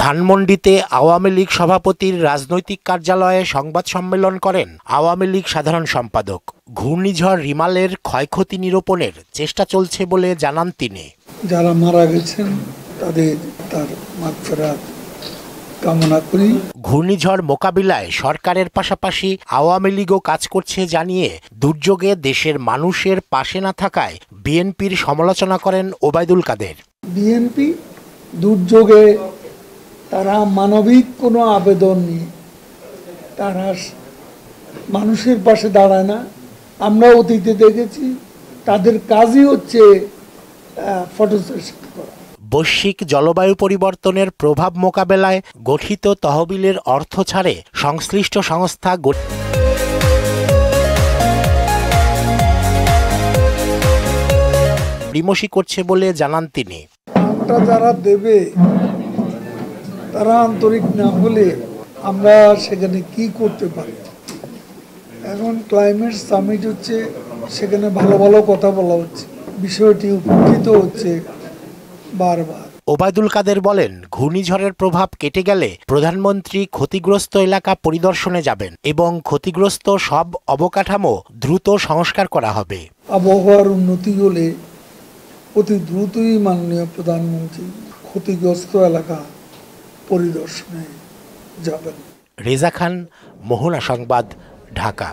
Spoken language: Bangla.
ধানমন্ডিতে আওয়ামী লীগ সভাপতির রাজনৈতিক কার্যালয়ে সংবাদ সম্মেলন করেন আওয়ামী লীগ সাধারণ সম্পাদক ঘূর্ণিঝড় রিমালের ক্ষয়ক্ষতি নিরূপণের চেষ্টা চলছে বলে জানান তিনি যারা মারা গেছেন তাদের তার ঘূর্ণিঝড় মোকাবিলায় সরকারের পাশাপাশি আওয়ামী লীগও কাজ করছে জানিয়ে দুর্যোগে দেশের মানুষের পাশে না থাকায় বিএনপির সমালোচনা করেন ওবায়দুল কাদের বিএনপি দুর্যোগে তারা মানবিক কোনো আবেদন নিয়ে তারা মানুষের পাশে দাঁড়ায় না আমরা অতীতে দেখেছি তাদের কাজই হচ্ছে বৈশ্বিক জলবায়ু পরিবর্তনের প্রভাব মোকাবেলায় গঠিত তহবিলের অর্থ ছাড়ে সংশ্লিষ্ট সংস্থা বিমসি করছে বলে জানান তিনি ভোটটা যারা দেবে তারা আন্তরিক না হলে আমরা সেখানে কি করতে পারি এখন ক্লাইমেট সামিট হচ্ছে সেখানে ভালো ভালো কথা বলা হচ্ছে বিষয়টি উপকৃত হচ্ছে বারবার ওবায়দুল কাদের বলেন ঘূর্ণিঝড়ের প্রভাব কেটে গেলে প্রধানমন্ত্রী ক্ষতিগ্রস্ত এলাকা পরিদর্শনে যাবেন এবং ক্ষতিগ্রস্ত সব অবকাঠামো দ্রুত সংস্কার করা হবে আবহাওয়ার উন্নতি হলে অতি দ্রুতই মাননীয় প্রধানমন্ত্রী ক্ষতিগ্রস্ত এলাকা পরিদর্শনে যাবেন রেজা খান মোহনা সংবাদ ঢাকা